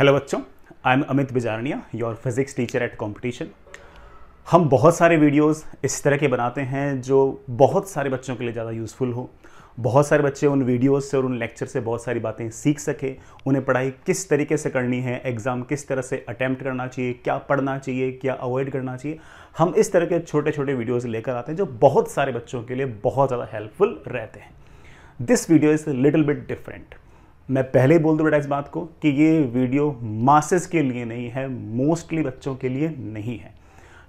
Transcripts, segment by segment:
Hello बच्चों I am Amit Bijarnia your physics teacher at competition हम बहुत सारे वीडियोस इस तरह के बनाते हैं जो बहुत सारे बच्चों के लिए ज़्यादा यूज़फुल हो बहुत सारे बच्चे उन वीडियोस से और उन लेक्चर से बहुत सारी बातें सीख सकें उन्हें पढ़ाई किस तरीके से करनी है एग्ज़ाम किस तरह से अटैम्प्ट करना चाहिए क्या पढ़ना चाहिए क्या अवॉइड करना चाहिए हम इस तरह के छोटे छोटे वीडियोज़ लेकर आते हैं जो बहुत सारे बच्चों के लिए बहुत ज़्यादा हेल्पफुल रहते हैं this video is little bit different मैं पहले ही बोल दूँ बेटा इस बात को कि ये वीडियो मासेस के लिए नहीं है मोस्टली बच्चों के लिए नहीं है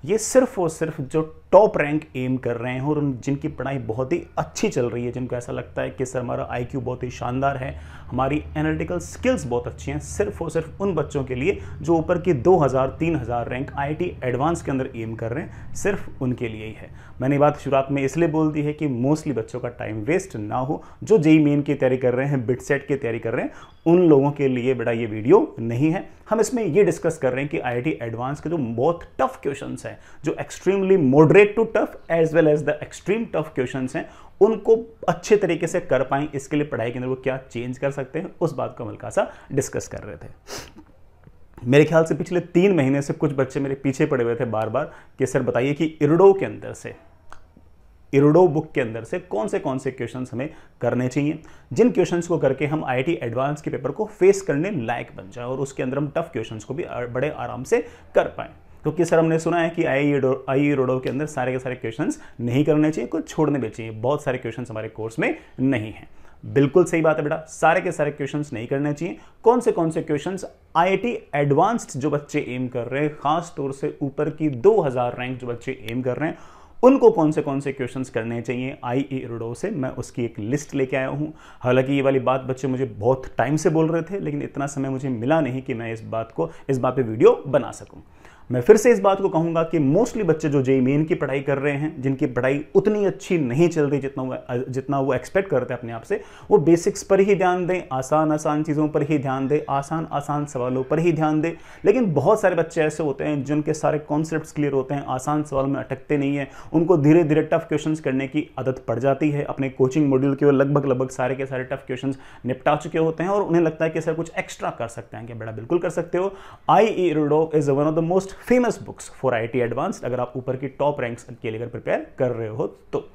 ये सिर्फ और सिर्फ जो टॉप रैंक एम कर रहे हैं और उन जिनकी पढ़ाई बहुत ही अच्छी चल रही है जिनको ऐसा लगता है कि सर हमारा आई बहुत ही शानदार है हमारी एनालिटिकल स्किल्स बहुत अच्छी हैं सिर्फ और सिर्फ उन बच्चों के लिए जो ऊपर के 2000 3000 रैंक आईटी एडवांस के अंदर एम कर रहे हैं सिर्फ उनके लिए ही है मैंने बात शुरुआत में इसलिए बोल दी है कि मोस्टली बच्चों का टाइम वेस्ट ना हो जो जेई मेन e e की तैयारी कर रहे हैं बिट सेट की तैयारी कर रहे हैं उन लोगों के लिए बेटा ये वीडियो नहीं है हम इसमें ये डिस्कस कर रहे हैं कि आई एडवांस के जो बहुत टफ क्वेश्चन हैं जो extremely moderate grade to tough as well as the extreme tough question हैं उनको अच्छे तरीके से कर पाए इसके लिए पढ़ाई के अंदर वो क्या चेंज कर सकते हैं उस बात को हम हल्का सा डिस्कस कर रहे थे मेरे ख्याल से पिछले तीन महीने से कुछ बच्चे मेरे पीछे पड़े हुए थे बार बार कि सर बताइए कि इरडो के अंदर से इरडो बुक के अंदर से कौन से कौन से क्वेश्चन हमें करने चाहिए जिन क्वेश्चन को करके हम आई एडवांस के पेपर को फेस करने लायक बन जाए और उसके अंदर हम टफ क्वेश्चन को भी बड़े आराम से कर पाएं क्योंकि सर हमने सुना है कि आई आई रोडो के अंदर सारे के सारे क्वेश्चन नहीं करने चाहिए कुछ छोड़ने भी चाहिए बहुत सारे क्वेश्चन हमारे कोर्स में नहीं है बिल्कुल सही बात है बेटा सारे के सारे क्वेश्चंस नहीं करने चाहिए कौन से कौन से क्वेश्चंस आईआईटी एडवांस्ड जो बच्चे एम कर रहे हैं खास तौर से ऊपर की 2000 रैंक जो बच्चे एम कर रहे हैं उनको कौन से कौन से क्वेश्चंस करने चाहिए आई ए e रोडो से मैं उसकी एक लिस्ट लेके आया हूँ हालांकि ये वाली बात बच्चे मुझे बहुत टाइम से बोल रहे थे लेकिन इतना समय मुझे मिला नहीं कि मैं इस बात को इस बात पर वीडियो बना सकूँ मैं फिर से इस बात को कहूंगा कि मोस्टली बच्चे जो जेई मेन e e की पढ़ाई कर रहे हैं जिनकी पढ़ाई उतनी अच्छी नहीं चल रही जितना वो जितना वो एक्सपेक्ट करते हैं अपने आप से वो बेसिक्स पर ही ध्यान दें आसान आसान चीज़ों पर ही ध्यान दें आसान आसान सवालों पर ही ध्यान दें लेकिन बहुत सारे बच्चे ऐसे होते हैं जिनके सारे कॉन्सेप्ट क्लियर होते हैं आसान सवाल में अटकते नहीं हैं उनको धीरे धीरे टफ क्वेश्चन करने की आदत पड़ जाती है अपने कोचिंग मॉड्यूल के वो लगभग लगभग सारे के सारे टफ क्वेश्चन निपटा चुके होते हैं और उन्हें लगता है कि सर कुछ एक्स्ट्रा कर सकते हैं कि बेटा बिल्कुल कर सकते हो I E Irodov is one of the most famous books for I T advanced अगर आप ऊपर की टॉप रैंक्स के लिए अगर प्रिपेयर कर रहे हो तो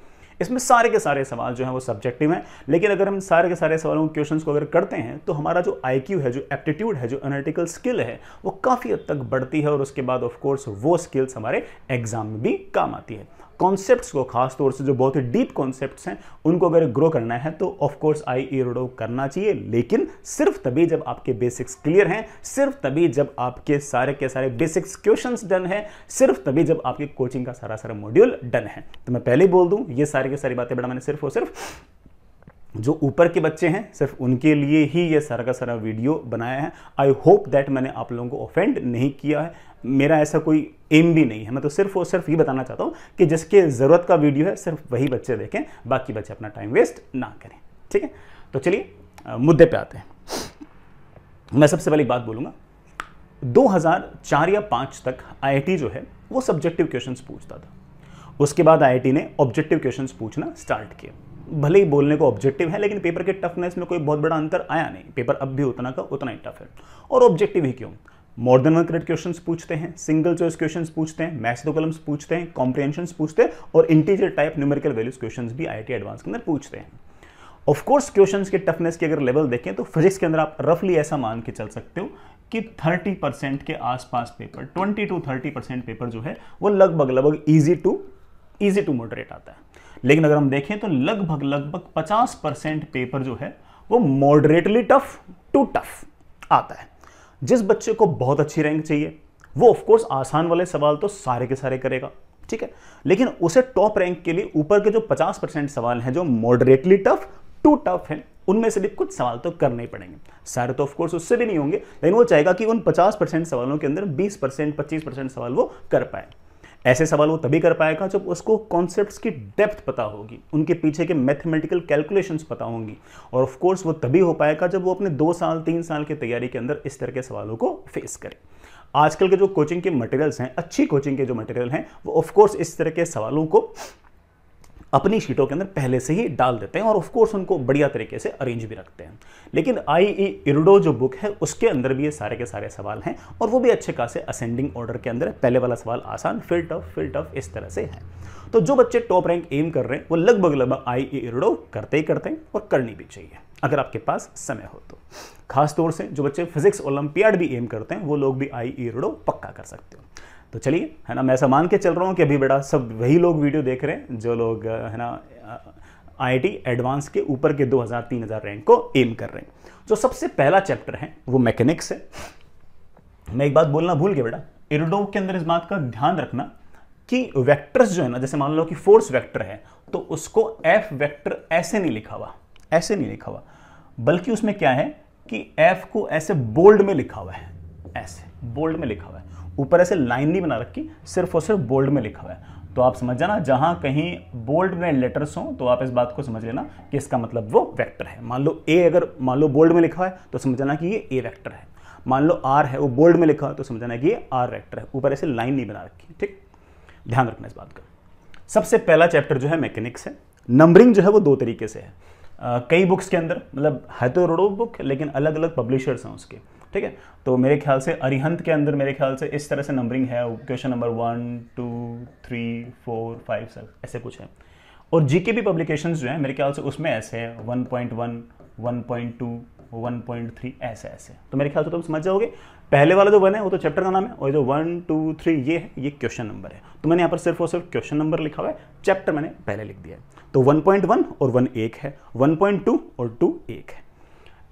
इसमें सारे के सारे सवाल जो हैं वो सब्जेक्टिव हैं लेकिन अगर हम सारे के सारे सवालों के क्वेश्चंस को अगर करते हैं तो हमारा जो आई है जो एप्टीट्यूड है जो एनालिटिकल स्किल है वो काफ़ी हद तक बढ़ती है और उसके बाद ऑफ कोर्स वो स्किल्स हमारे एग्जाम में भी काम आती है कॉन्सेप्ट्स को खास तौर से जो बहुत ही डीप कॉन्सेप्ट्स हैं उनको अगर ग्रो करना है तो ऑफकोर्स आई ई रोडो करना चाहिए लेकिन सिर्फ तभी जब आपके बेसिक्स क्लियर हैं सिर्फ तभी जब आपके सारे के सारे बेसिक्स क्वेश्चन डन है सिर्फ तभी जब आपकी कोचिंग का सारा सारा मॉड्यूल डन है तो मैं पहले ही बोल दूँ ये सारी की सारी बातें बड़ा मैंने सिर्फ और सिर्फ जो ऊपर के बच्चे हैं सिर्फ उनके लिए ही ये सारा का सारा वीडियो बनाया है आई होप दैट मैंने आप लोगों को ऑफेंड नहीं किया है मेरा ऐसा कोई एम भी नहीं है मैं तो सिर्फ और सिर्फ ये बताना चाहता हूँ कि जिसके ज़रूरत का वीडियो है सिर्फ वही बच्चे देखें बाकी बच्चे अपना टाइम वेस्ट ना करें ठीक है तो चलिए मुद्दे पर आते हैं मैं सबसे पहली बात बोलूँगा दो या पाँच तक आई जो है वो सब्जेक्टिव क्वेश्चन पूछता था उसके बाद आई ने ऑब्जेक्टिव क्वेश्चन पूछना स्टार्ट किया भले ही बोलने को ऑब्जेक्टिव है लेकिन पेपर के टफनेस में कोई बहुत बड़ा अंतर आया नहीं पेपर अब भी उतना का उतना ही टफ है और ऑब्जेक्टिव ही क्यों more than one credit question पूछते हैं सिंगल चॉइस क्वेश्चन पूछते हैं मैथ्स दो कलम्स पूछते हैं कॉम्प्रीहेंशन पूछते हैं और integer type numerical values question भी आई एडवांस के अंदर पूछते हैं ऑफ कोर्स क्वेश्चन के टफनेस की अगर लेवल देखें तो फिजिक्स के अंदर आप रफली ऐसा मान के चल सकते हो कि 30 परसेंट के आसपास पेपर 20 टू 30 परसेंट पेपर जो है वो लगभग लगभग easy to easy to moderate आता है लेकिन अगर हम देखें तो लगभग लगभग 50 परसेंट पेपर जो है वो मॉडरेटली टफ टू टफ आता है जिस बच्चे को बहुत अच्छी रैंक चाहिए वो ऑफकोर्स आसान वाले सवाल तो सारे के सारे करेगा ठीक है लेकिन उसे टॉप रैंक के लिए ऊपर के जो 50 परसेंट सवाल हैं जो मॉडरेटली टफ टू टफ हैं उनमें से भी कुछ सवाल तो करने ही पड़ेंगे सारे तो ऑफकोर्स उससे भी नहीं होंगे लेकिन वो चाहेगा कि उन 50 परसेंट सवालों के अंदर 20 परसेंट पच्चीस परसेंट सवाल वो कर पाए ऐसे सवाल वो तभी कर पाएगा जब उसको कॉन्सेप्ट की डेप्थ पता होगी उनके पीछे के मैथमेटिकल कैलकुलेशन पता होंगी और ऑफकोर्स वो तभी हो पाएगा जब वो अपने दो साल तीन साल की तैयारी के अंदर इस तरह के सवालों को फेस करे आजकल के जो कोचिंग के मटेरियल्स हैं अच्छी कोचिंग के जो मटेरियल हैं वो ऑफकोर्स इस तरह के सवालों को अपनी शीटों के अंदर पहले से ही डाल देते हैं और ऑफकोर्स उनको बढ़िया तरीके से अरेंज भी रखते हैं लेकिन आई ई इरडो जो बुक है उसके अंदर भी ये सारे के सारे सवाल हैं और वो भी अच्छे खासे असेंडिंग ऑर्डर के अंदर पहले वाला सवाल आसान फिर टफ फिर टफ इस तरह से है तो जो बच्चे टॉप रैंक एम कर रहे हैं वो लगभग लगभग आई ई इरडो करते ही करते हैं और करनी भी चाहिए अगर आपके पास समय हो तो खासतौर से जो बच्चे फिजिक्स ओलंपियाड भी एम करते हैं वो लोग भी आई ई इरडो पक्का कर सकते हो तो चलिए है ना मैं ऐसा मान के चल रहा हूँ कि अभी बेटा सब वही लोग वीडियो देख रहे हैं जो लोग है ना आई एडवांस के ऊपर के 2000-3000 रैंक को एम कर रहे हैं जो सबसे पहला चैप्टर है वो मैकेनिक्स है मैं एक बात बोलना भूल गया बेटा इरडो के अंदर इस बात का ध्यान रखना कि वेक्टर्स जो है ना जैसे मान लो कि फोर्स वेक्टर है तो उसको एफ वेक्टर ऐसे नहीं लिखा हुआ ऐसे नहीं लिखा हुआ बल्कि उसमें क्या है कि एफ को ऐसे बोल्ड में लिखा हुआ है ऐसे बोल्ड में लिखा हुआ है ऊपर ऐसे लाइन नहीं बना रखी सिर्फ और सिर्फ बोल्ड में लिखा हुआ है तो आप समझ जाना जहां कहीं बोल्ड में लेटर्स हों तो आप इस बात को समझ लेना कि इसका मतलब वो वेक्टर है मान लो ए अगर मान लो बोल्ड में लिखा है तो समझ जाना कि ये ए वेक्टर है मान लो आर है वो बोल्ड में लिखा तो समझ जाना कि ये आर वेक्टर है ऊपर ऐसे लाइन नहीं बना रखी ठीक ध्यान रखना इस बात का सबसे पहला चैप्टर जो है मैकेनिक्स है नंबरिंग जो है वो दो तरीके से है कई बुक्स के अंदर मतलब है तो रोडो बुक लेकिन अलग अलग पब्लिशर्स हैं उसके ठीक है तो मेरे ख्याल से अरिहंत के अंदर मेरे ख्याल से इस तरह से नंबरिंग है question number one two three four five six ऐसे कुछ है और जी के भी पब्लिकेशन जो है मेरे ख्याल से उसमें ऐसे है one point one one point two one point three ऐसे ऐसे तो मेरे ख्याल से तुम तो समझ जाओगे पहले वाला जो वन है वो तो चैप्टर का नाम है और जो वन टू थ्री ये है ये क्वेश्चन नंबर है तो मैंने यहाँ पर सिर्फ और सिर्फ क्वेश्चन नंबर लिखा हुआ है चैप्टर मैंने पहले लिख दिया है तो वन पॉइंट वन और वन एक है वन पॉइंट टू और टू एक है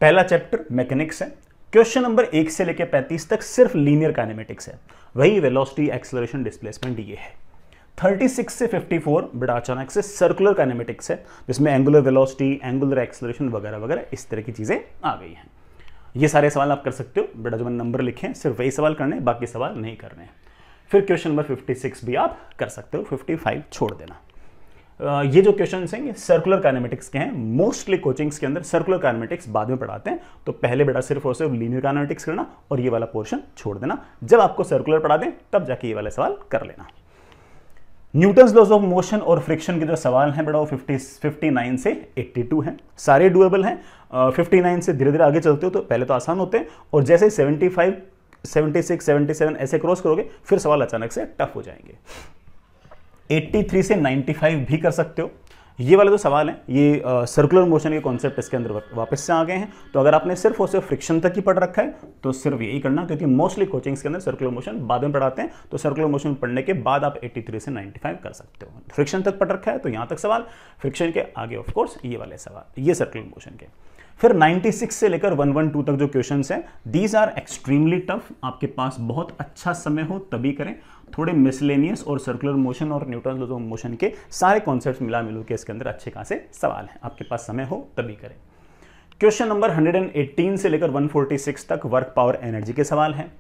पहला चैप्टर मैकेनिक्स है क्वेश्चन नंबर एक से लेकर पैंतीस तक सिर्फ लीनियर काइनेमेटिक्स है वही वेलोसिटी एक्सलरेशन डिस्प्लेसमेंट ये है 36 से 54 बड़ा अचानक से सर्कुलर काइनेमेटिक्स है जिसमें एंगुलर वेलोसिटी एंगुलर एक्सलरेशन वगैरह वगैरह इस तरह की चीज़ें आ गई हैं ये सारे सवाल आप कर सकते हो बेटा जो मैंने नंबर लिखे हैं सिर्फ वही सवाल करने बाकी सवाल नहीं करने हैं फिर क्वेश्चन नंबर 56 भी आप कर सकते हो 55 छोड़ देना ये जो क्वेश्चन हैं ये सर्कुलर काइनेमेटिक्स के हैं मोस्टली कोचिंग्स के अंदर सर्कुलर काइनेमेटिक्स बाद में पढ़ाते हैं तो पहले बेटा सिर्फ और सिर्फ लीनियर काइनेमेटिक्स करना और ये वाला पोर्शन छोड़ देना जब आपको सर्कुलर पढ़ा दें तब जाके ये वाला सवाल कर लेना न्यूटन लॉज ऑफ मोशन और फ्रिक्शन के जो सवाल हैं बेटा वो फिफ्टी 59 से 82 हैं सारे डुएबल हैं फिफ्टी 59 से धीरे धीरे आगे चलते हो तो पहले तो आसान होते हैं और जैसे 75 76 77 ऐसे क्रॉस करोगे फिर सवाल अचानक से टफ हो जाएंगे 83 से 95 भी कर सकते हो ये वाले तो सवाल हैं ये सर्कुलर मोशन के कॉन्सेप्ट इसके अंदर वापस से आ गए हैं तो अगर आपने सिर्फ और सिर्फ फ्रिक्शन तक ही पढ़ रखा है तो सिर्फ यही करना क्योंकि मोस्टली कोचिंग्स के अंदर सर्कुलर मोशन बाद में पढ़ाते हैं तो सर्कुलर मोशन पढ़ने के बाद आप 83 से 95 कर सकते हो फ्रिक्शन तक पढ़ रखा है तो यहाँ तक सवाल फ्रिक्शन के आगे ऑफकोर्स ये वाले सवाल ये सर्कुलर मोशन के फिर 96 से लेकर 112 तक जो क्वेश्चन हैं दीज आर एक्सट्रीमली टफ आपके पास बहुत अच्छा समय हो तभी करें थोड़े मिसलेनियस और सर्कुलर मोशन और न्यूटन मोशन के सारे कॉन्सेप्ट मिला मिलू के इसके अंदर अच्छे खासे सवाल हैं आपके पास समय हो तभी करें क्वेश्चन नंबर 118 से लेकर 146 तक वर्क पावर एनर्जी के सवाल हैं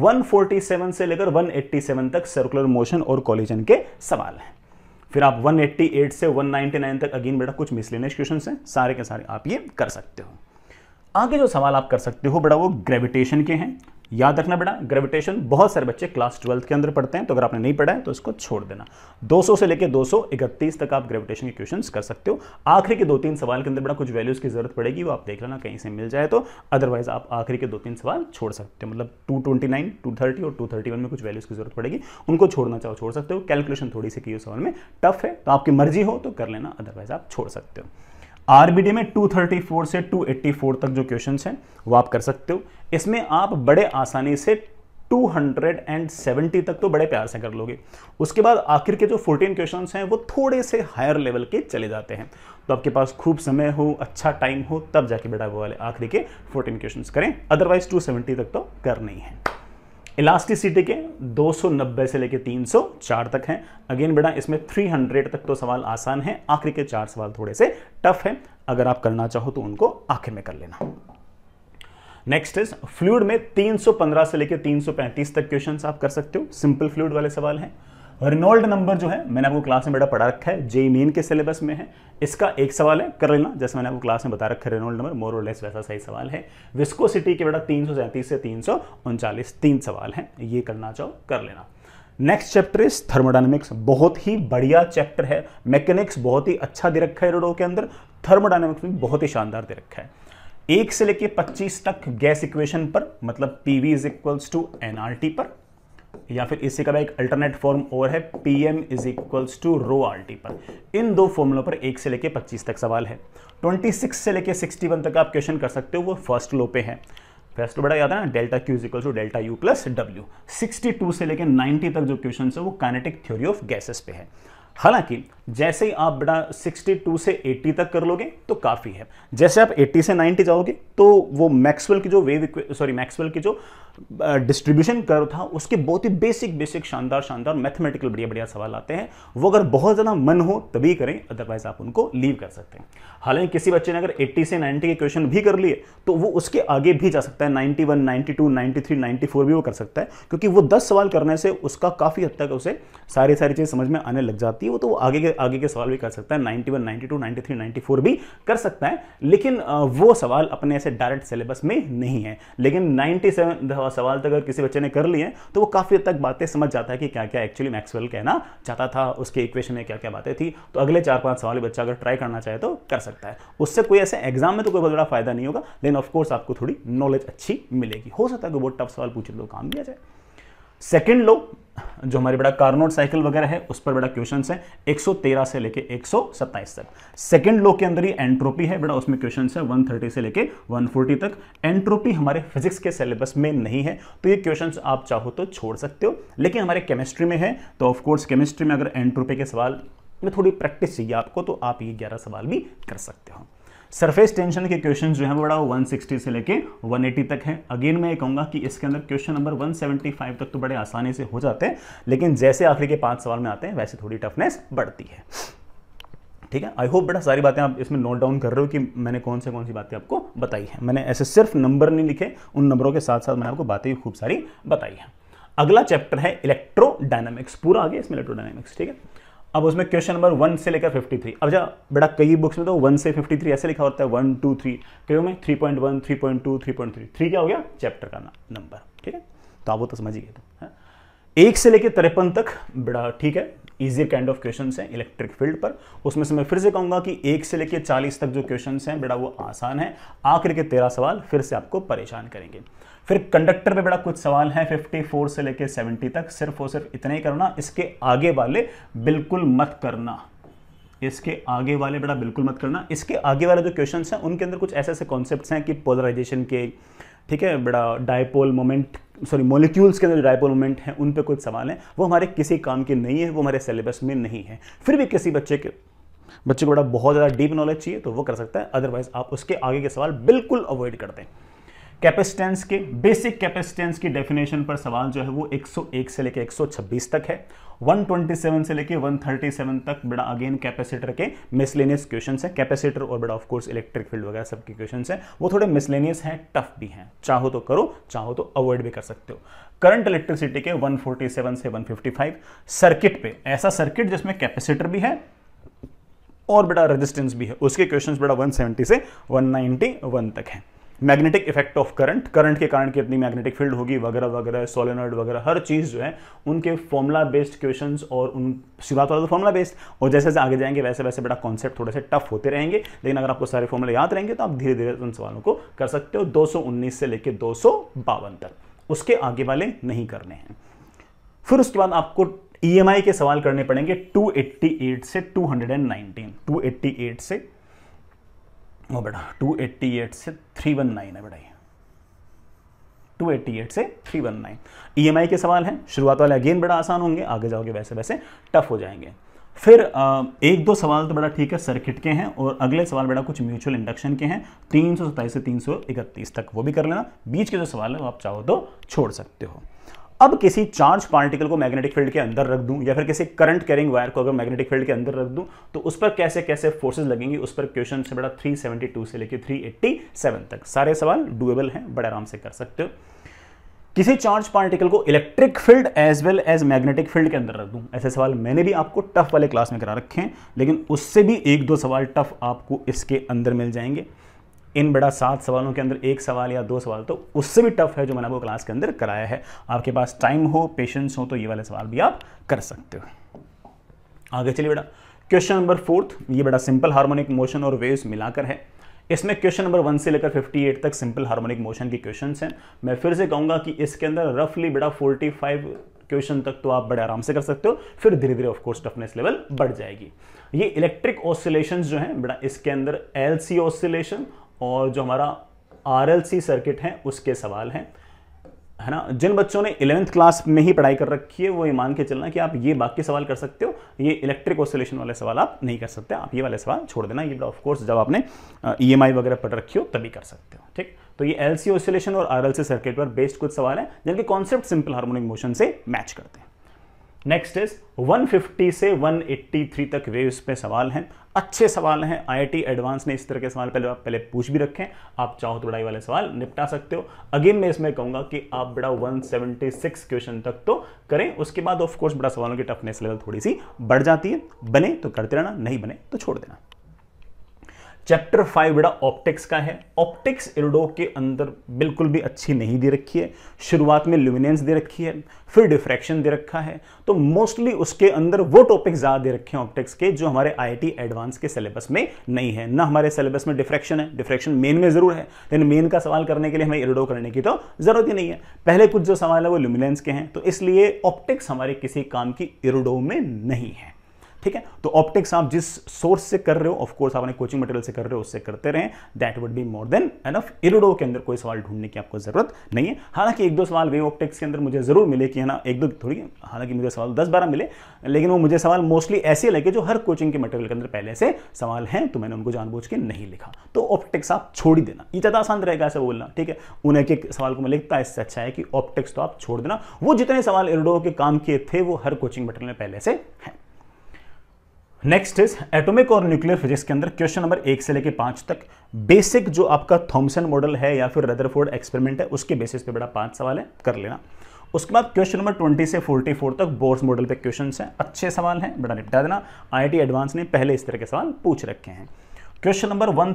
147 से लेकर 187 तक सर्कुलर मोशन और कॉलिजन के सवाल हैं फिर आप 188 से 199 तक अगेन बेटा कुछ मिसलेनियस क्वेश्चन हैं सारे के सारे आप ये कर सकते हो आगे जो सवाल आप कर सकते हो बेटा वो ग्रेविटेशन के हैं याद रखना बेटा ग्रेविटेशन बहुत सारे बच्चे क्लास ट्वेल्थ के अंदर पढ़ते हैं तो अगर आपने नहीं पढ़ा है तो इसको छोड़ देना 200 से लेकर दो तक आप ग्रेविटेशन के क्वेश्चन कर सकते हो आखिरी के दो तीन सवाल के अंदर बेटा कुछ वैल्यूज की जरूरत पड़ेगी वो आप देख लेना कहीं से मिल जाए तो अदरवाइज आप आखिरी के दो तीन सवाल छोड़ सकते हो मतलब two twenty nine two thirty और टू थर्टी वन में कुछ वैल्यूज की जरूरत पड़ेगी उनको छोड़ना चाहो छोड़ सकते हो कैलकुलेशन थोड़ी सी की सवाल में टफ है तो आपकी मर्जी हो तो कर लेना अदरवाइज आप छोड़ सकते हो आरबीडी में 234 से 284 तक जो क्वेश्चन हैं वो आप कर सकते हो इसमें आप बड़े आसानी से 270 तक तो बड़े प्यार से कर लोगे उसके बाद आखिर के जो 14 क्वेश्चन हैं वो थोड़े से हायर लेवल के चले जाते हैं तो आपके पास खूब समय हो अच्छा टाइम हो तब जाके बेटा वो वाले आखिरी के 14 क्वेश्चन करें अदरवाइज 270 तक तो करना ही है इलास्टिसिटी के 290 से लेके 304 तक हैं अगेन बेटा इसमें 300 तक तो सवाल आसान है आखिरी के चार सवाल थोड़े से टफ हैं अगर आप करना चाहो तो उनको आखिर में कर लेना नेक्स्ट इज फ्लूड में 315 से लेके 335 तक क्वेश्चंस आप कर सकते हो सिंपल फ्लूड वाले सवाल हैं रिनोल्ड नंबर जो है मैंने आपको क्लास में बेटा पढ़ा रखा है जे मेन के सिलेबस में है इसका एक सवाल है कर लेना जैसे मैंने आपको क्लास में बता रखा है रिनोल्ड नंबर मोर और लेस वैसा सही सवाल है विस्कोसिटी के बेटा तीन से तीन तीन सवाल हैं ये करना चाहो कर लेना नेक्स्ट चैप्टर इज थर्मोडाइनमिक्स बहुत ही बढ़िया चैप्टर है मैकेनिक्स बहुत ही अच्छा दे रखा है रोडो के अंदर थर्मोडाइनमिक्स में बहुत ही शानदार दे रखा है एक से लेके 25 तक गैस इक्वेशन पर मतलब P V is equals to NRT पर या फिर इसी का एक अल्टरनेट फॉर्म और है P M is equals to rho R T पर इन दो फॉर्मुलों पर एक से लेके 25 तक सवाल है 26 से लेके 61 तक आप क्वेश्चन कर सकते हो वो फर्स्ट लो पे है फर्स्ट बड़ा याद है ना delta Q is equal to delta U plus W sixty से लेकर नाइन्टी तक जो क्वेश्चन है वो कैनेटिक थ्योरी ऑफ गैसेस पे है हालांकि जैसे ही आप बेटा 62 से 80 तक कर लोगे तो काफ़ी है जैसे आप 80 से 90 जाओगे तो वो मैक्सवेल की जो वेव सॉरी मैक्सवेल की जो डिस्ट्रीब्यूशन कर्व था उसके बहुत ही बेसिक बेसिक शानदार शानदार मैथमेटिकल बढ़िया बढ़िया सवाल आते हैं वो अगर बहुत ज़्यादा मन हो तभी करें अदरवाइज आप उनको लीव कर सकते हैं हालांकि किसी बच्चे ने अगर 80 से 90 के क्वेश्चन भी कर लिए तो वो उसके आगे भी जा सकता है 91, 92, 93, 94 भी वो कर सकता है क्योंकि वो दस सवाल करने से उसका काफ़ी हद तक उसे सारी सारी चीज़ समझ में आने लग जाती है वो तो वो आगे के आगे के सवाल भी कर सकता है 91, 92, 93, 94 भी कर सकता है लेकिन वो सवाल अपने ऐसे डायरेक्ट सिलेबस में नहीं है लेकिन 97 सवाल तक तो अगर किसी बच्चे ने कर लिए तो वो काफ़ी हद तक बातें समझ जाता है कि क्या क्या एक्चुअली मैक्सवेल कहना चाहता था उसके इक्वेशन में क्या क्या बातें थी तो अगले चार पांच सवाल बच्चा अगर ट्राई करना चाहे तो कर सकता है उससे कोई ऐसे एग्जाम में तो कोई बड़ा फायदा नहीं होगा लेकिन ऑफकोर्स आपको थोड़ी नॉलेज अच्छी मिलेगी हो सकता है कि वो टफ सवाल पूछे तो काम दिया जाए सेकेंड लो जो हमारे बड़ा कार्नोट साइकिल वगैरह है उस पर बड़ा क्वेश्चन है 113 से लेके 127 तक सेकेंड लो के अंदर ही एंट्रोपी है बड़ा उसमें क्वेश्चन है 130 से लेके 140 तक एंट्रोपी हमारे फिजिक्स के सिलेबस में नहीं है तो ये क्वेश्चन आप चाहो तो छोड़ सकते हो लेकिन हमारे केमिस्ट्री में है तो ऑफकोर्स केमिस्ट्री में अगर एंट्रोपी के सवाल में थोड़ी प्रैक्टिस चाहिए आपको तो आप ये ग्यारह सवाल भी कर सकते हो सरफेस टेंशन के क्वेश्चन जो है वो बड़ा 160 से लेके 180 तक है अगेन मैं ये कहूँगा कि इसके अंदर क्वेश्चन नंबर 175 तक तो बड़े आसानी से हो जाते हैं लेकिन जैसे आखिरी के पांच सवाल में आते हैं वैसे थोड़ी टफनेस बढ़ती है ठीक है आई होप बड़ा सारी बातें आप इसमें नोट डाउन कर रहे हो कि मैंने कौन से कौन सी बातें आपको बताई है मैंने ऐसे सिर्फ नंबर नहीं लिखे उन नंबरों के साथ साथ मैंने आपको बातें भी खूब सारी बताई है अगला चैप्टर है इलेक्ट्रोडाइनमिक्स पूरा आगे इसमें इलेक्ट्रोडाइनमिक्स ठीक है अब उसमें क्वेश्चन नंबर वन से लेकर फिफ्टी थ्री अब जब बेटा कई बुक्स में तो वन से फिफ्टी थ्री ऐसे लिखा होता है वन टू थ्री कई में three point one three point two three point three three क्या हो गया चैप्टर का नंबर ठीक है तो आप वो तो समझ ही गए थे हाँ? एक से लेकर तिरपन तक बेटा ठीक है इजियर काइंड ऑफ क्वेश्चन हैं इलेक्ट्रिक फील्ड पर उसमें से मैं फिर से कहूंगा कि एक से लेकर चालीस तक जो क्वेश्चन हैं बेटा वो आसान है आखिर के तेरह सवाल फिर से आपको परेशान करेंगे फिर कंडक्टर पे बड़ा कुछ सवाल है 54 से लेके 70 तक सिर्फ और सिर्फ इतना ही करना इसके आगे वाले बिल्कुल मत करना इसके आगे वाले बड़ा बिल्कुल मत करना इसके आगे वाले जो क्वेश्चन हैं उनके अंदर कुछ ऐसे ऐसे कॉन्सेप्ट हैं कि पोलराइजेशन के ठीक है बड़ा डायपोल मोमेंट सॉरी मोलिक्यूल्स के अंदर जो डायपोल मोमेंट हैं उन पर कुछ सवाल हैं वो हमारे किसी काम के नहीं है वो हमारे सिलेबस में नहीं है फिर भी किसी बच्चे के बच्चे को बड़ा बहुत ज़्यादा डीप नॉलेज चाहिए तो वो कर सकता है अदरवाइज आप उसके आगे के सवाल बिल्कुल अवॉइड कर दें कैपेसिटेंस के बेसिक कैपेसिटेंस की डेफिनेशन पर सवाल जो है वो 101 से लेके 126 तक है 127 से लेके 137 तक बड़ा अगेन कैपेसिटर के मिसलेनियस क्वेश्चन है कैपेसिटर और बड़ा ऑफ कोर्स इलेक्ट्रिक फील्ड वगैरह सबके क्वेश्चन है वो थोड़े मिसलेनियस हैं टफ भी हैं चाहो तो करो चाहो तो अवॉइड भी कर सकते हो करंट इलेक्ट्रिसिटी के 147 से 155 सर्किट पे ऐसा सर्किट जिसमें कैपेसिटर भी है और बड़ा रेजिस्टेंस भी है उसके क्वेश्चंस बड़ा 170 से 191 तक है magnetic effect of current current के कारण कितनी मैग्नेटिक फील्ड होगी वगैरह वगैरह सोलेनॉइड वगैरह हर चीज़ जो है उनके फॉर्मुला बेस्ड क्वेश्चन और उन शुरुआत वाला तो फॉर्मुला बेस्ड और जैसे जैसे आगे जाएंगे वैसे वैसे बड़ा कॉन्सेप्ट थोड़े से टफ होते रहेंगे लेकिन अगर आपको सारे फॉर्मुला याद रहेंगे तो आप धीरे धीरे उन सवालों को कर सकते हो दो से लेकर दो तक उसके आगे वाले नहीं करने हैं फिर उसके बाद आपको ई e के सवाल करने पड़ेंगे टू से टू 288 से वो बेटा 288 से 319 है बेटा ये 288 से 319 ईएमआई e के सवाल हैं शुरुआत वाले अगेन बड़ा आसान होंगे आगे जाओगे वैसे वैसे टफ हो जाएंगे फिर एक दो सवाल तो बड़ा ठीक है सर्किट के हैं और अगले सवाल बड़ा कुछ म्यूचुअल इंडक्शन के हैं तीन से तीन तक वो भी कर लेना बीच के जो सवाल है वो आप चाहो तो छोड़ सकते हो अब किसी चार्ज पार्टिकल को मैग्नेटिक फील्ड के अंदर रख दूं या फिर किसी करंट कैरिंग वायर को अगर मैग्नेटिक फील्ड के अंदर रख दूं तो उस पर कैसे कैसे फोर्सेस लगेंगी उस पर क्वेश्चन से बड़ा 372 से लेकर 387 तक सारे सवाल डुएबल हैं बड़े आराम से कर सकते हो किसी चार्ज पार्टिकल को electric field as well as magnetic field के अंदर रख दूं ऐसे सवाल मैंने भी आपको टफ वाले क्लास में करा रखे हैं लेकिन उससे भी एक दो सवाल टफ आपको इसके अंदर मिल जाएंगे इन बड़ा सात सवालों के अंदर एक सवाल या दो सवाल तो उससे भी टफ है जो मैंने आपको क्लास के अंदर कराया है आपके पास टाइम हो पेशेंस हो तो ये वाले सवाल भी आप कर सकते हो आगे चलिए बेटा क्वेश्चन नंबर फोर्थ ये बड़ा सिंपल हार्मोनिक मोशन और वेव्स मिलाकर है इसमें क्वेश्चन नंबर वन से लेकर 58 तक सिंपल हार्मोनिक मोशन के क्वेश्चन हैं मैं फिर से कहूंगा कि इसके अंदर रफली बेटा 45 क्वेश्चन तक तो आप बड़े आराम से कर सकते हो फिर धीरे धीरे ऑफकोर्स टफनेस लेवल बढ़ जाएगी ये इलेक्ट्रिक ऑसिलेशन जो है बेटा इसके अंदर एल सी ऑसिलेशन और जो हमारा आर सर्किट है उसके सवाल हैं है ना जिन बच्चों ने इलेवेंथ क्लास में ही पढ़ाई कर रखी है वो ये मान के चलना कि आप ये बाकी सवाल कर सकते हो ये इलेक्ट्रिक ऑसोलेशन वाले सवाल आप नहीं कर सकते आप ये वाले सवाल छोड़ देना ये ऑफ कोर्स जब आपने ई e वगैरह पढ़ रखी हो तभी कर सकते हो ठीक तो ये एल ऑसोलेशन और आर सर्किट पर बेस्ड कुछ सवाल हैं जिनके कॉन्सेप्ट सिंपल हार्मोनिक मोशन से मैच करते हैं नेक्स्ट इज 150 से 183 तक वेव्स पे सवाल हैं अच्छे सवाल हैं आईआईटी एडवांस ने इस तरह के सवाल पहले आप पहले पूछ भी रखें आप चाहो तो बड़ाई वाले सवाल निपटा सकते हो अगेन मैं इसमें कहूंगा कि आप बड़ा 176 क्वेश्चन तक तो करें उसके बाद ऑफ कोर्स बड़ा सवालों की टफनेस लेवल थोड़ी सी बढ़ जाती है बने तो करते रहना नहीं बने तो छोड़ देना चैप्टर फाइव बेटा ऑप्टिक्स का है ऑप्टिक्स इरडो के अंदर बिल्कुल भी अच्छी नहीं दे रखी है शुरुआत में ल्यूमिनेंस दे रखी है फिर डिफ्रैक्शन दे रखा है तो मोस्टली उसके अंदर वो टॉपिक ज़्यादा दे रखे हैं ऑप्टिक्स के जो हमारे आईआईटी एडवांस के सिलेबस में नहीं है ना हमारे सिलेबस में डिफ्रैक्शन है डिफ्रैक्शन मेन में ज़रूर है लेकिन मेन का सवाल करने के लिए हमें इरडो करने की तो ज़रूरत ही नहीं है पहले कुछ जो सवाल है वो ल्यूमिनेंस के हैं तो इसलिए ऑप्टिक्स हमारे किसी काम की इरडो में नहीं है ठीक है तो ऑप्टिक्स आप जिस सोर्स से कर रहे हो ऑफकोर्स आपने कोचिंग मटेरियल से कर रहे हो उससे करते रहें that would be more than enough Irodov के अंदर कोई सवाल ढूंढने की आपको जरूरत नहीं है हालांकि एक दो सवाल वे ऑप्टिक्स के अंदर मुझे जरूर मिले कि है ना एक दो थोड़ी हालांकि मुझे सवाल दस बारह मिले लेकिन वो मुझे सवाल मोस्टली ऐसे लगे जो हर कोचिंग के मटेरियल के अंदर पहले से सवाल हैं तो मैंने उनको जानबूझ के नहीं लिखा तो ऑप्टिक्स आप छोड़ ही देना ये ज़्यादा तो आसान रहेगा ऐसे बोलना ठीक है उन एक एक सवाल को मैं लिखता इससे अच्छा है कि ऑप्टिक्स तो आप छोड़ देना वो जितने सवाल इरोडो के काम किए थे वो हर कोचिंग मटेरियल में पहले से हैं नेक्स्ट इज एटॉमिक और न्यूक्लियर फिजिक्स के अंदर क्वेश्चन नंबर एक से लेकर पांच तक बेसिक जो आपका थॉमसन मॉडल है या फिर रदरफोर्ड एक्सपेरिमेंट है उसके बेसिस पे बड़ा पांच सवाल है कर लेना उसके बाद क्वेश्चन नंबर 20 से 44 तक बोर्स मॉडल पे क्वेश्चन हैं अच्छे सवाल हैं बड़ा निपटा देना आई एडवांस ने पहले इस तरह के सवाल पूछ रखे हैं क्वेश्चन नंबर वन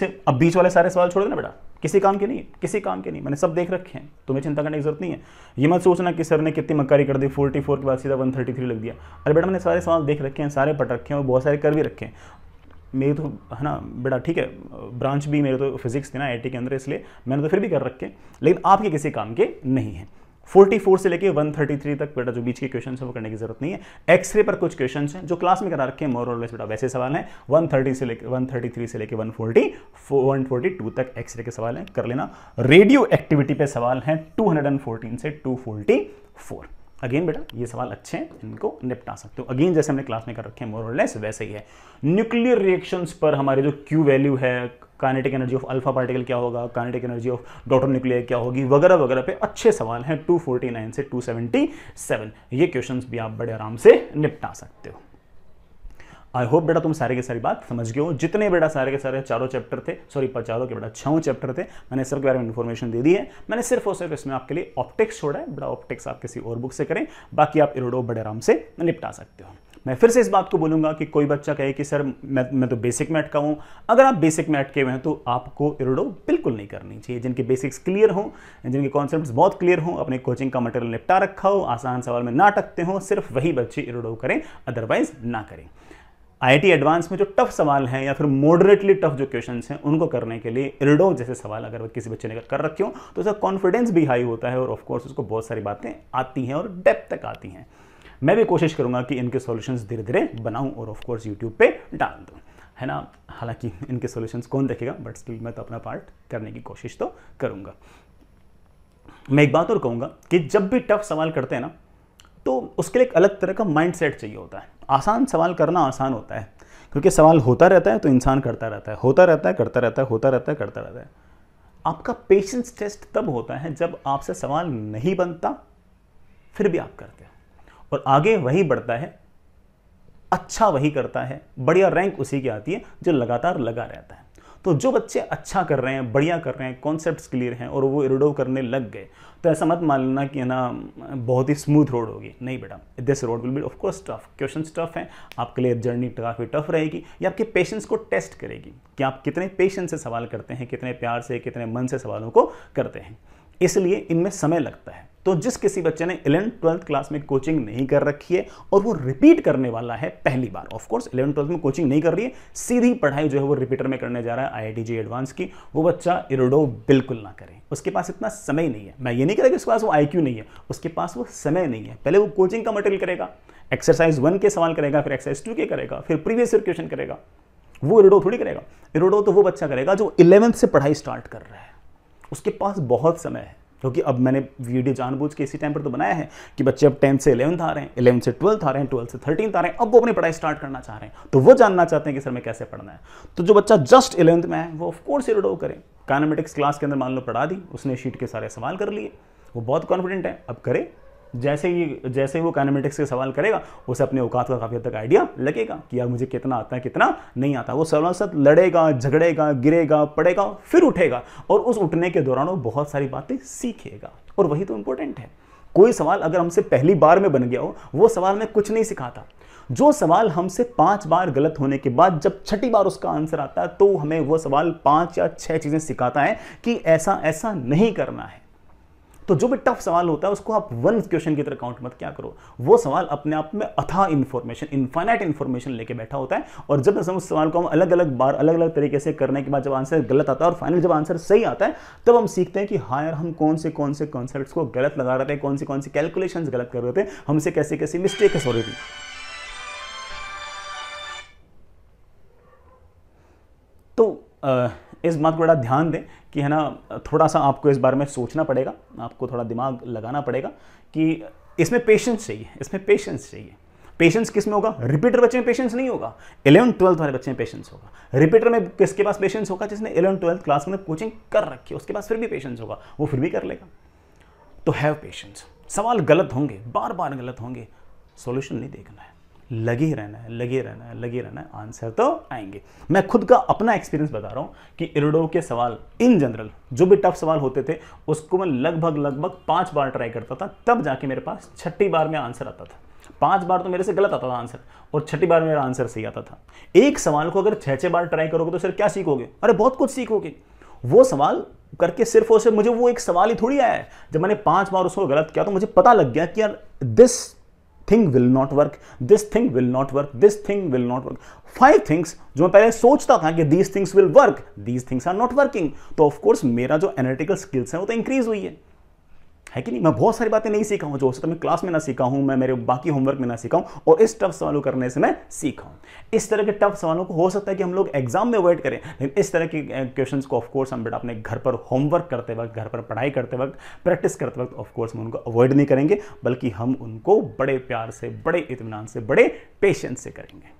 से अब बीच वाले सारे सवाल छोड़ देना बेटा किसी काम के नहीं किसी काम के नहीं मैंने सब देख रखे हैं तुम्हें चिंता करने की जरूरत नहीं है ये मत सोचना कि सर ने कितनी मक्कारी कर दी फोर्टी फोर के बाद सीधा वन थर्टी थ्री लग दिया अरे बेटा मैंने सारे सवाल देख रखे हैं सारे पट रखे हैं और बहुत सारे कर भी रखे हैं मेरी तो है ना बेटा ठीक है ब्रांच भी मेरे तो फिजिक्स थी ना आई के अंदर इसलिए मैंने तो फिर भी कर रखे लेकिन आपके किसी काम के नहीं हैं 44 से लेके 133 तक बेटा जो बीच के क्वेश्चन है वो करने की जरूरत नहीं है एक्सरे पर कुछ क्वेश्चन हैं जो क्लास में करा रखे हैं मोरलेस बेटा वैसे सवाल हैं 130 से लेके 133 से लेके 140 142 तक एक्सरे के सवाल हैं कर लेना रेडियो एक्टिविटी पे सवाल हैं 214 से 244 अगेन बेटा ये सवाल अच्छे हैं इनको निपटा सकते हो अगेन जैसे हमने क्लास में कर रखे हैं मोर और लेस वैसे ही है न्यूक्लियर रिएक्शंस पर हमारे जो क्यू वैल्यू है kinetic energy of alpha particle क्या होगा kinetic energy of daughter nuclear क्या होगी वगैरह वगैरह पे अच्छे सवाल हैं 249 से 277 ये क्वेश्चंस भी आप बड़े आराम से निपटा सकते हो आई होप बेटा तुम सारे के सारी बात समझ गए हो जितने बेटा सारे के सारे चारों चैप्टर थे सॉरी पचारों के बेटा छो चैप्टर थे मैंने सबके के बारे में इन्फॉर्मेशन दे दी है मैंने सिर्फ और सिर्फ इसमें आपके लिए ऑप्टिक्स छोड़ा है बेटा ऑप्टिक्स आप किसी और बुक से करें बाकी आप इरोडो बड़े आराम से निपटा सकते हो मैं फिर से इस बात को बोलूंगा कि कोई बच्चा कहे कि सर मैं मैं तो बेसिक में अटका हूँ अगर आप बेसिक में अटके हुए हैं तो आपको इरोडो बिल्कुल नहीं करनी चाहिए जिनके बेसिक्स क्लियर हों जिनके कॉन्सेप्ट बहुत क्लियर हों अपने कोचिंग का मटेरियल निपटा रखा हो आसान सवाल में ना अटकते हो सिर्फ वही बच्चे इरोडो करें अदरवाइज ना करें आईटी एडवांस में जो टफ सवाल हैं या फिर मॉडरेटली टफ जो क्वेश्चन हैं उनको करने के लिए इर्डो जैसे सवाल अगर किसी बच्चे ने अगर कर रखे हो तो उसका कॉन्फिडेंस भी हाई होता है और ऑफकोर्स उसको बहुत सारी बातें आती हैं और डेप्थ तक आती हैं मैं भी कोशिश करूंगा कि इनके सॉल्यूशंस धीरे धीरे बनाऊं और ऑफकोर्स यूट्यूब पे डाल दूं है ना हालांकि इनके सॉल्यूशंस कौन देखेगा बट स्टिल मैं तो अपना पार्ट करने की कोशिश तो करूंगा मैं एक बात और कहूंगा कि जब भी टफ सवाल करते हैं ना तो उसके लिए एक अलग तरह का माइंड सेट चाहिए होता है आसान सवाल करना आसान होता है क्योंकि सवाल होता रहता है तो इंसान करता रहता है होता रहता है करता रहता है होता रहता है करता रहता है आपका पेशेंस टेस्ट तब होता है जब आपसे सवाल नहीं बनता फिर भी आप करते हो और आगे वही बढ़ता है अच्छा वही करता है बढ़िया रैंक उसी की आती है जो लगातार लगा रहता है तो जो बच्चे अच्छा कर रहे हैं बढ़िया कर रहे हैं कॉन्सेप्ट क्लियर हैं और वो इरोडो करने लग गए तो ऐसा मत मान लेना कि ना बहुत ही स्मूथ रोड होगी नहीं बेटा this road will be of course tough question tough हैं आपके लिए जर्नी काफ़ी टफ रहेगी या आपके पेशेंस को टेस्ट करेगी कि आप कितने पेशेंस से सवाल करते हैं कितने प्यार से कितने मन से सवालों को करते हैं इसलिए इनमें समय लगता है तो जिस किसी बच्चे ने इलेवन ट्वेल्थ क्लास में कोचिंग नहीं कर रखी है और वो रिपीट करने वाला है पहली बार ऑफ कोर्स इलेवन ट्वेल्थ में कोचिंग नहीं कर रही है सीधी पढ़ाई जो है वो रिपीटर में करने जा रहा है आई आई एडवांस की वो बच्चा इरोडो बिल्कुल ना करे उसके पास इतना समय नहीं है मैं ये नहीं नहीं करेगा उसके पास वो आई नहीं है उसके पास वो समय नहीं है पहले वो कोचिंग का मटेरियल करेगा एक्सरसाइज वन के सवाल करेगा फिर एक्सरसाइज टू के करेगा फिर प्रीवियस क्वेश्चन करेगा वो इरोडो थोड़ी करेगा इरोडो तो वो बच्चा करेगा जो इलेवंथ से पढ़ाई स्टार्ट कर रहा है उसके पास बहुत समय है क्योंकि अब मैंने वीडियो जानबूझ के इसी टाइम पर तो बनाया है कि बच्चे अब टेंथ से इलेवंथ आ रहे हैं इलेवंथ से ट्वेल्थ आ रहे हैं ट्वेल्थ से थर्टीन आ रहे हैं अब वो अपनी पढ़ाई स्टार्ट करना चाह रहे हैं तो वो जानना चाहते हैं कि सर मैं कैसे पढ़ना है तो जो बच्चा जस्ट इलेवंथ में है वो ऑफकोर्स इरोडो करें कानामेटिक्स क्लास के अंदर मान लो पढ़ा दी उसने शीट के सारे सवाल कर लिए वो बहुत कॉन्फिडेंट है अब करे जैसे ही जैसे ही वो कैनामेटिक्स के सवाल करेगा उसे अपने औकात का काफ़ी हद तक आइडिया लगेगा कि यार मुझे कितना आता है कितना नहीं आता वो सवाल साथ लड़ेगा झगड़ेगा गिरेगा पड़ेगा फिर उठेगा और उस उठने के दौरान वो बहुत सारी बातें सीखेगा और वही तो इम्पोर्टेंट है कोई सवाल अगर हमसे पहली बार में बन गया हो वो सवाल मैं कुछ नहीं सिखाता जो सवाल हमसे पांच बार गलत होने के बाद जब छठी बार उसका आंसर आता है तो हमें वो सवाल पांच या छह चीज़ें सिखाता है कि ऐसा ऐसा नहीं करना है तो जो भी टफ सवाल होता है उसको आप वन क्वेश्चन की तरह काउंट मत क्या करो वो सवाल अपने आप में अथा इंफॉर्मेशन इन्फाइनाइट इंफॉर्मेशन लेके बैठा होता है और जब हम उस सवाल को हम अलग अलग बार अलग अलग तरीके से करने के बाद जब आंसर गलत आता है और फाइनल जब आंसर सही आता है तब हम सीखते हैं कि हाँ यार हम कौन से कौन से कॉन्सेप्ट को गलत लगा रहे थे कौन से कौन से कैलकुलेशन गलत कर रहे थे हमसे कैसे कैसे मिस्टेक हो रही थी तो आ, इस बात को बड़ा ध्यान दें कि है ना थोड़ा सा आपको इस बारे में सोचना पड़ेगा आपको थोड़ा दिमाग लगाना पड़ेगा कि इसमें पेशेंस चाहिए इसमें पेशेंस चाहिए पेशेंस किस में होगा रिपीटर बच्चे में पेशेंस नहीं होगा इलेवन ट्वेल्थ वाले बच्चे में पेशेंस होगा रिपीटर में किसके पास पेशेंस होगा जिसने इलेवन ट्वेल्थ क्लास में कोचिंग कर रखी है उसके पास फिर भी पेशेंस होगा वो फिर भी कर लेगा तो हैव पेशेंस सवाल गलत होंगे बार बार गलत होंगे सोल्यूशन नहीं देखना है लगे रहना है लगे रहना है लगे रहना है आंसर तो आएंगे मैं खुद का अपना एक्सपीरियंस बता रहा हूँ कि इरडो के सवाल इन जनरल जो भी टफ सवाल होते थे उसको मैं लगभग लगभग पाँच बार ट्राई करता था तब जाके मेरे पास छठी बार में आंसर आता था पांच बार तो मेरे से गलत आता था आंसर और छठी बार मेरा आंसर सही आता था एक सवाल को अगर छह छह बार ट्राई करोगे तो सर क्या सीखोगे अरे बहुत कुछ सीखोगे वो सवाल करके सिर्फ और सिर्फ मुझे वो एक सवाल ही थोड़ी आया है जब मैंने पांच बार उसको गलत किया तो मुझे पता लग गया कि यार this thing will not work this thing will not work this thing will not work five things जो मैं पहले सोचता था कि these things will work these things are not working तो ऑफकोर्स मेरा जो एनालिटिकल स्किल्स है वो तो इंक्रीज हुई है है कि नहीं मैं बहुत सारी बातें नहीं सीखा हूं जो हो सकता मैं क्लास में ना सीखा हूं मैं मेरे बाकी होमवर्क में ना सीखा हूं और इस टफ सवालों करने से मैं सीखा हूं इस तरह के टफ सवालों को हो सकता है कि हम लोग एग्जाम में अवॉइड करें लेकिन इस तरह के क्वेश्चन को ऑफकोर्स हम बेटा अपने घर पर होमवर्क करते वक्त घर पर पढ़ाई करते वक्त प्रैक्टिस करते वक्त ऑफकोर्स हम उनको अवॉइड नहीं करेंगे बल्कि हम उनको बड़े प्यार से बड़े इतमान से बड़े पेशेंस से करेंगे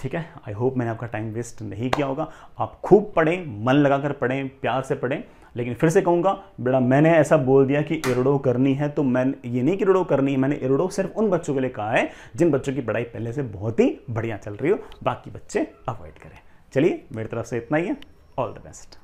ठीक है आई होप मैंने आपका टाइम वेस्ट नहीं किया होगा आप खूब पढ़ें मन लगाकर पढ़ें प्यार से पढ़ें लेकिन फिर से कहूँगा बेटा मैंने ऐसा बोल दिया कि इरडो करनी है तो मैं ये नहीं कि इरडो करनी है मैंने इरडो सिर्फ उन बच्चों के लिए कहा है जिन बच्चों की पढ़ाई पहले से बहुत ही बढ़िया चल रही हो बाकी बच्चे अवॉइड करें चलिए मेरी तरफ से इतना ही है ऑल द बेस्ट